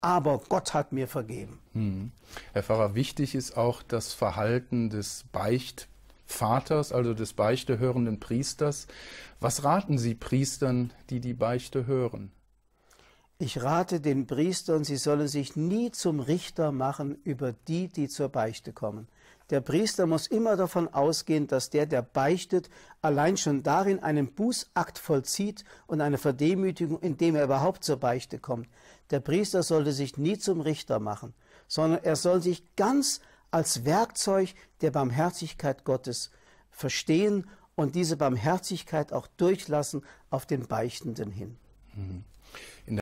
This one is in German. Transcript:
aber Gott hat mir vergeben. Hm. Herr Pfarrer, wichtig ist auch das Verhalten des Beichtvaters, also des beichtehörenden Priesters. Was raten Sie Priestern, die die Beichte hören? Ich rate den Priestern, sie sollen sich nie zum Richter machen über die, die zur Beichte kommen. Der Priester muss immer davon ausgehen, dass der, der beichtet, allein schon darin einen Bußakt vollzieht und eine Verdemütigung, indem er überhaupt zur Beichte kommt. Der Priester sollte sich nie zum Richter machen, sondern er soll sich ganz als Werkzeug der Barmherzigkeit Gottes verstehen und diese Barmherzigkeit auch durchlassen auf den Beichtenden hin. Mhm.